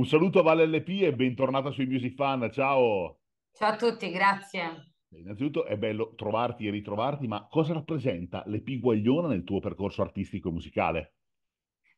Un saluto a Vale LP e bentornata sui Music Fan. Ciao. Ciao a tutti, grazie. Innanzitutto è bello trovarti e ritrovarti, ma cosa rappresenta l'EP Guagliona nel tuo percorso artistico e musicale?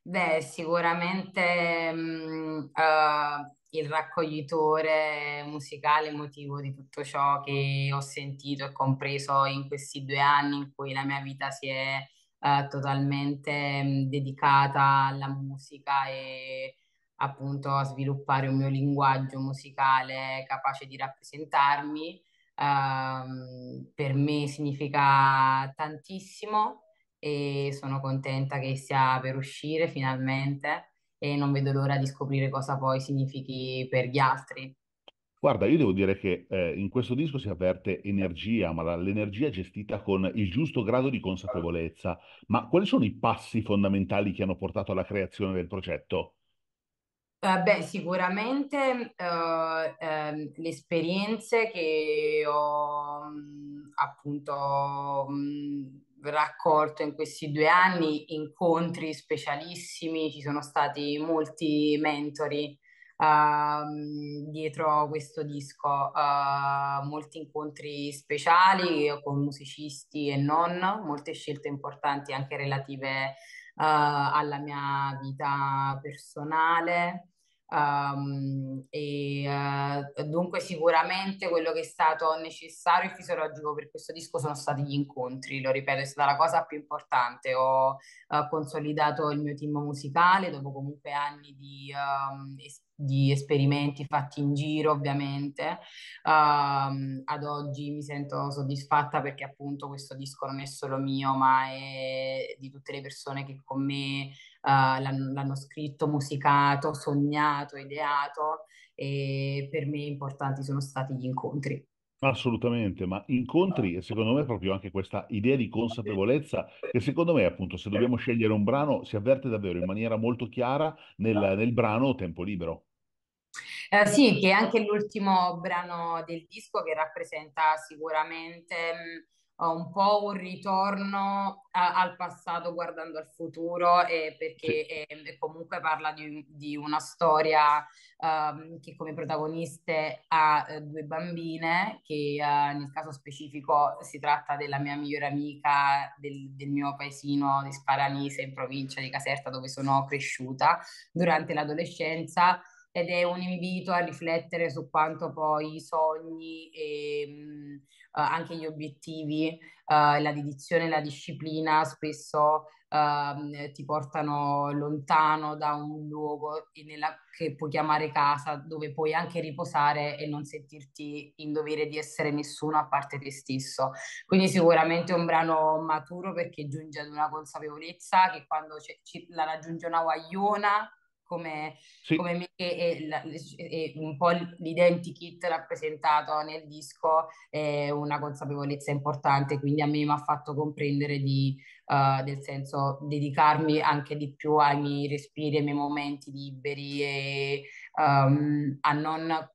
Beh, sicuramente mh, mm, eh, uh, il raccoglitore musicale emotivo di tutto ciò che ho sentito e compreso in questi due anni in cui la mia vita si è uh, totalmente mh, mm, dedicata alla musica e appunto a sviluppare un mio linguaggio musicale capace di rappresentarmi. Um, per me significa tantissimo e sono contenta che sia per uscire finalmente e non vedo l'ora di scoprire cosa poi significhi per gli altri. Guarda, io devo dire che eh, in questo disco si avverte energia, ma l'energia gestita con il giusto grado di consapevolezza. Ma quali sono i passi fondamentali che hanno portato alla creazione del progetto? Eh, beh, sicuramente uh, ehm, le esperienze che ho mh, mm, appunto mh, mm, raccolto in questi due anni, incontri specialissimi, ci sono stati molti mentori uh, dietro questo disco, eh, molti incontri speciali con musicisti e non, molte scelte importanti anche relative alla mia vita personale. Um, e, uh, dunque sicuramente quello che è stato necessario e fisiologico per questo disco sono stati gli incontri, lo ripeto, è stata la cosa più importante. Ho uh, consolidato il mio team musicale dopo comunque anni di, um, es- di esperimenti fatti in giro, ovviamente. Um, ad oggi mi sento soddisfatta perché appunto questo disco non è solo mio, ma è di tutte le persone che con me eh, l'hanno, l'hanno scritto, musicato, sognato, ideato e per me importanti sono stati gli incontri. Assolutamente, ma incontri e secondo me proprio anche questa idea di consapevolezza che secondo me appunto se dobbiamo scegliere un brano si avverte davvero in maniera molto chiara nel, esatto. nel brano Tempo Libero. Eh, sì, che è anche l'ultimo brano del disco che rappresenta sicuramente un po' un ritorno a, al passato guardando al futuro eh, perché sì. eh, comunque parla di, di una storia um, che come protagoniste ha eh, due bambine che eh, nel caso specifico si tratta della mia migliore amica del, del, mio paesino di Sparanise in provincia di Caserta dove sono cresciuta durante l'adolescenza ed è un invito a riflettere su quanto poi i sogni e mh, eh, anche gli obiettivi, uh, la dedizione, la disciplina spesso uh, ti portano lontano da un luogo nella, che puoi chiamare casa, dove puoi anche riposare e non sentirti in dovere di essere nessuno a parte te stesso. Quindi sicuramente è un brano maturo perché giunge ad una consapevolezza che quando c- c- la raggiunge una guagliona come, sì. come me e, la, e, un po' l'identikit rappresentato nel disco è una consapevolezza importante, quindi a me mi ha fatto comprendere di, uh, del senso, dedicarmi anche di più ai miei respiri, ai miei momenti liberi e um, a non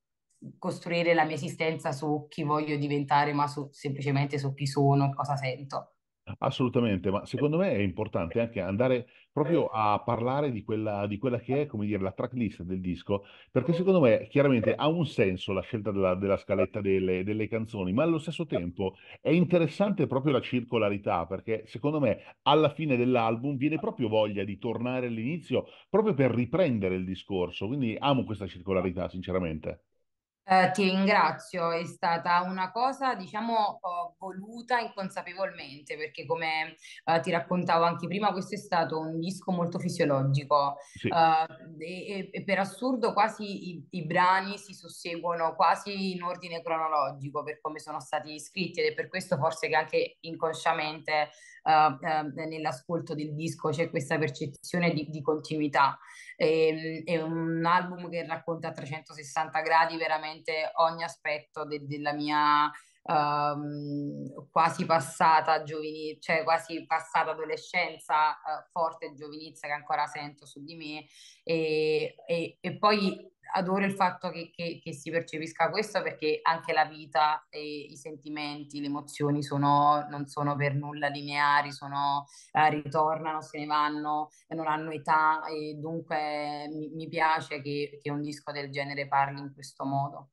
costruire la mia esistenza su chi voglio diventare, ma su, semplicemente su chi sono e cosa sento. Assolutamente, ma eh. secondo me è importante anche andare proprio a parlare di quella, di quella che è, come dire, la tracklist del disco, perché secondo me chiaramente ha un senso la scelta della, della scaletta delle, delle, canzoni, ma allo stesso tempo è interessante proprio la circolarità, perché secondo me alla fine dell'album viene proprio voglia di tornare all'inizio, proprio per riprendere il discorso, quindi amo questa circolarità, sinceramente. Eh, ti ringrazio, è stata una cosa, diciamo, eh, voluta inconsapevolmente, perché come eh, ti raccontavo anche prima, questo è stato un disco molto fisiologico. Sì. Eh, e, e, per assurdo quasi i, i, brani si susseguono quasi in ordine cronologico per come sono stati scritti ed è per questo forse che anche inconsciamente eh, eh, nell'ascolto del disco c'è questa percezione di, di continuità. Ehm, è un album che racconta a 360 gradi veramente veramente ogni aspetto de- della mia um, quasi passata giovinezza, cioè quasi passata adolescenza, uh, forte giovinezza che ancora sento su di me e, e, e poi adoro il fatto che, che, che, si percepisca questo perché anche la vita, i sentimenti, le emozioni sono, non sono per nulla lineari, sono, eh, ritornano, se ne vanno, non hanno età e dunque mi, mi piace che, che un disco del genere parli in questo modo.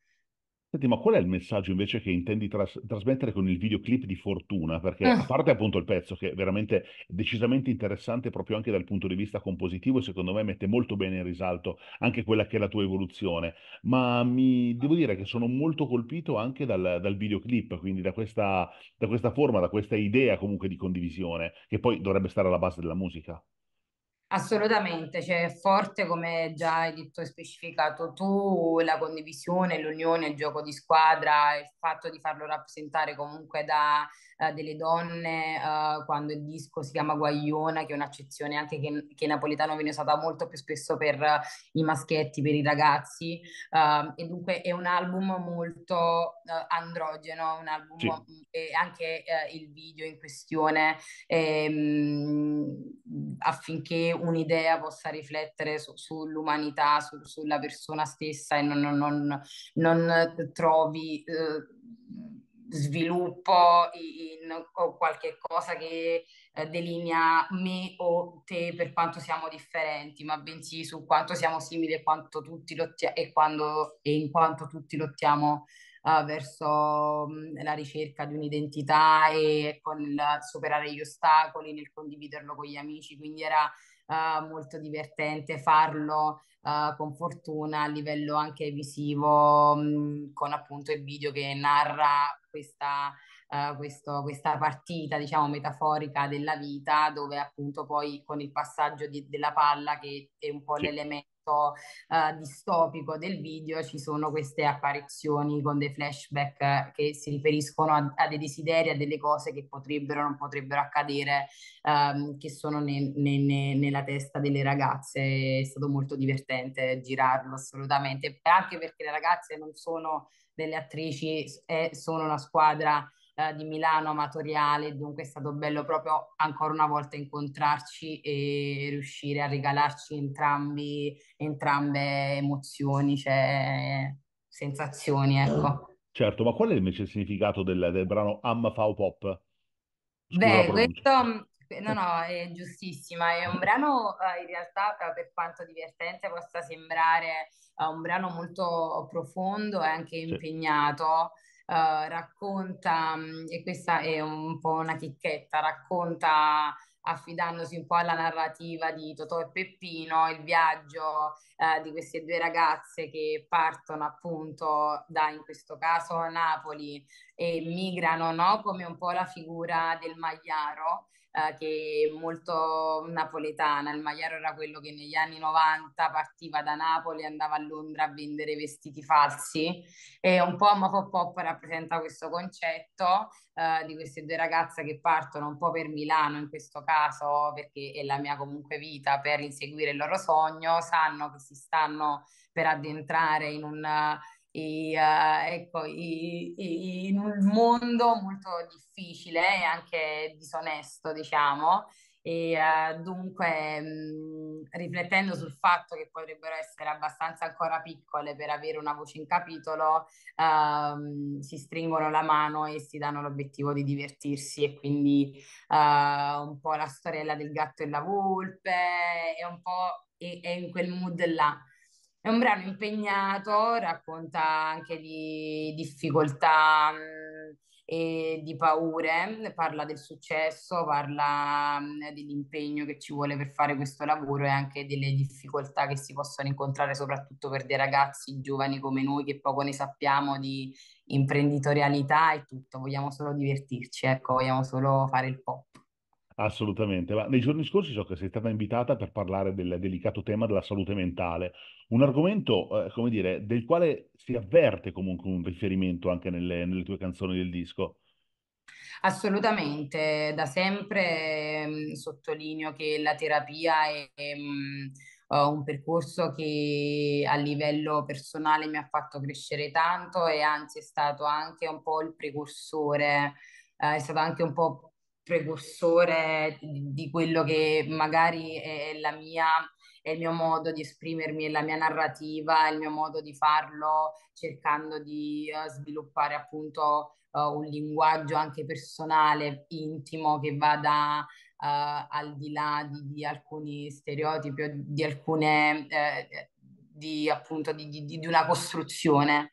Senti, ma qual è il messaggio invece che intendi tras- trasmettere con il videoclip di Fortuna? Perché a ah. parte appunto il pezzo che è veramente decisamente interessante proprio anche dal punto di vista compositivo secondo me mette molto bene in risalto anche quella che è la tua evoluzione, ma mi devo dire che sono molto colpito anche dal, dal videoclip, quindi da questa, da questa forma, da questa idea comunque di condivisione che poi dovrebbe stare alla base della musica. Assolutamente, cioè è forte come già hai detto e specificato tu, la condivisione, l'unione, il gioco di squadra, il fatto di farlo rappresentare comunque da eh, delle donne eh, quando il disco si chiama Guagliona, che è un'accezione anche che, che napoletano viene usata molto più spesso per eh, i maschietti, per i ragazzi. Ehm, e dunque è un album molto eh, androgeno, un album sì. e anche il video in questione ehm, affinché un'idea possa riflettere su, sull'umanità, su, sulla persona stessa e non, non, non, non trovi eh, sviluppo in, qualche cosa che eh, delinea me o te per quanto siamo differenti, ma bensì su quanto siamo simili e, quanto tutti lottia- e, quando, e in quanto tutti lottiamo uh, verso mh, la ricerca di un'identità e con il superare gli ostacoli, nel condividerlo con gli amici. Quindi era uh, molto divertente farlo eh, con fortuna a livello anche visivo, mh, con appunto il video che narra questa, uh, questo, questa partita, diciamo, metaforica della vita, dove appunto poi con il passaggio di, della palla, che è un po' l'elemento effetto uh, eh, distopico del video ci sono queste apparizioni con dei flashback eh, che si riferiscono a, a dei desideri, a delle cose che potrebbero o non potrebbero accadere, um, che sono ne, ne, ne, nella testa delle ragazze. È stato molto divertente girarlo assolutamente, anche perché le ragazze non sono delle attrici, è, eh, sono una squadra eh, di Milano amatoriale, dunque è stato bello proprio ancora una volta incontrarci e riuscire a regalarci entrambi, entrambe emozioni, cioè sensazioni, certo. ecco. Certo, ma qual è invece il significato del, del brano Amma Fau Pop? Scusa Beh, questo, mm, eh, No, eh. no, è giustissima. È un brano eh, in realtà, per quanto divertente possa sembrare, eh, un brano molto profondo e anche impegnato. Eh, racconta, mm, e questa è un po' una chicchetta, racconta affidandosi un po' alla narrativa di Totò e Peppino, il viaggio eh, di queste due ragazze che partono appunto da, in questo caso, Napoli e migrano, no? come un po' la figura del Magliaro, eh, che è molto napoletana. Il Maiaro era quello che negli anni 90 partiva da Napoli e andava a Londra a vendere vestiti falsi e un po' Mafo Pop rappresenta questo concetto eh, di queste due ragazze che partono un po' per Milano in questo caso perché è la mia comunque vita per inseguire il loro sogno, sanno che si stanno per addentrare in un e, uh, ecco, i, i, in un mondo molto difficile e anche disonesto, diciamo. E uh, dunque, mh, mm, riflettendo sul fatto che potrebbero essere abbastanza ancora piccole per avere una voce in capitolo, uh, si stringono la mano e si danno l'obiettivo di divertirsi e quindi eh, un po' la storiella del gatto e la volpe è un po' è, è in quel mood là. È un brano impegnato, racconta anche di difficoltà mh, e di paure, parla del successo, parla mh, dell'impegno che ci vuole per fare questo lavoro e anche delle difficoltà che si possono incontrare soprattutto per dei ragazzi giovani come noi che poco ne sappiamo di imprenditorialità e tutto, vogliamo solo divertirci, ecco, vogliamo solo fare il pop. Assolutamente, ma nei giorni scorsi so che sei stata invitata per parlare del delicato tema della salute mentale, un argomento, eh, come dire, del quale si avverte comunque un riferimento anche nelle, nelle tue canzoni del disco. Assolutamente, da sempre mh, mm, sottolineo che la terapia è, è mm, mh, eh, un percorso che a livello personale mi ha fatto crescere tanto e anzi è stato anche un po' il precursore, eh, è stato anche un po' precursore di quello che magari è la mia è il mio modo di esprimermi, è la mia narrativa, è il mio modo di farlo cercando di eh, sviluppare appunto uh, un linguaggio anche personale, intimo, che vada uh, al di là di, di, alcuni stereotipi o di, alcune... Eh, di appunto di, di, di una costruzione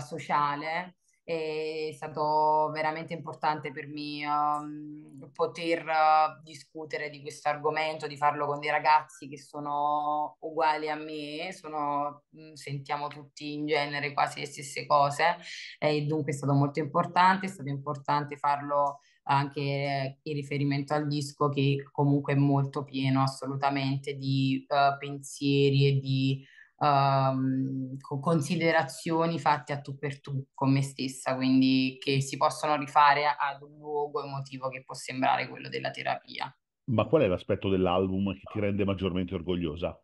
sociale è stato veramente importante per me um, poter uh, discutere di questo argomento, di farlo con dei ragazzi che sono uguali a me, sono, mm, sentiamo tutti in genere quasi le stesse cose e dunque è stato molto importante, è stato importante farlo anche eh, in riferimento al disco che comunque è molto pieno assolutamente di uh, pensieri e di um, considerazioni fatte a tu per tu con me stessa, quindi che si possono rifare ad un luogo emotivo che può sembrare quello della terapia. Ma qual è l'aspetto dell'album che ti rende maggiormente orgogliosa?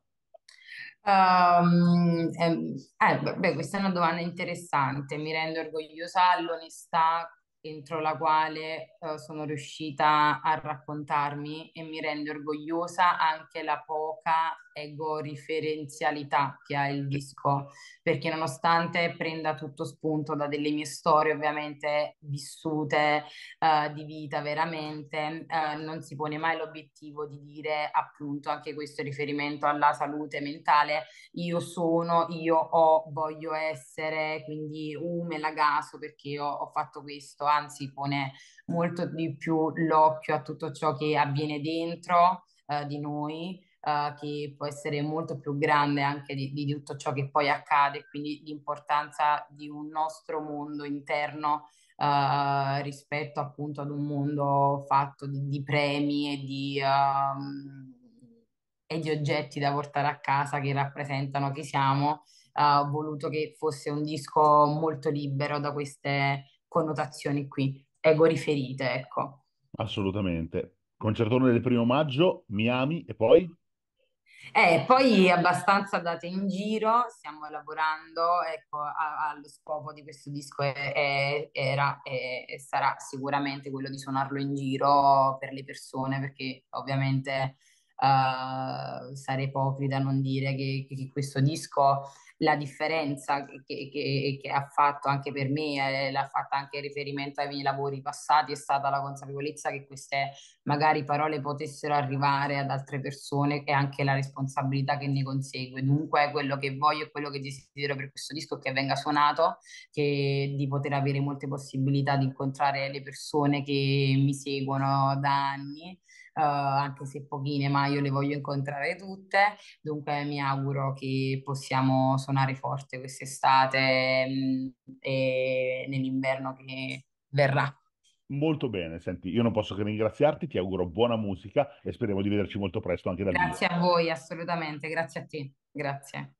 Um, eh, beh, questa è una domanda interessante. Mi rende orgogliosa l'onestà entro la quale uh, sono riuscita a raccontarmi e mi rende orgogliosa anche la poca ego-referenzialità che ha il disco, perché nonostante prenda tutto spunto da delle mie storie ovviamente vissute uh, di vita veramente, uh, non si pone mai l'obiettivo di dire appunto anche questo riferimento alla salute mentale, io sono, io ho, voglio essere, quindi uh, me la gaso perché ho, ho fatto questo, anzi pone molto di più l'occhio a tutto ciò che avviene dentro uh, di noi uh, che può essere molto più grande anche di, di tutto ciò che poi accade, quindi l'importanza di un nostro mondo interno Uh, rispetto appunto ad un mondo fatto di, di premi e di, um, e di, oggetti da portare a casa che rappresentano chi siamo. Uh, ho voluto che fosse un disco molto libero da queste connotazioni qui, ego riferite, ecco. Assolutamente. Concertone del primo maggio, Miami e poi? Eh, poi abbastanza date in giro, stiamo lavorando ecco, a, allo scopo di questo disco è, è, era e sarà sicuramente quello di suonarlo in giro per le persone perché ovviamente uh, sarei ipocrita non dire che, che questo disco la differenza che, che, che, ha fatto anche per me, eh, l'ha fatta anche in riferimento ai miei lavori passati, è stata la consapevolezza che queste magari parole potessero arrivare ad altre persone e anche la responsabilità che ne consegue. Dunque quello che voglio e quello che desidero per questo disco è che venga suonato, che di poter avere molte possibilità di incontrare le persone che mi seguono da anni eh, anche se pochine, ma io le voglio incontrare tutte, dunque mi auguro che possiamo suonare forte quest'estate mh, mm, e nell'inverno che verrà. Molto bene, senti, io non posso che ringraziarti, ti auguro buona musica e speriamo di vederci molto presto anche da lì. Grazie a voi, assolutamente, grazie a te, grazie.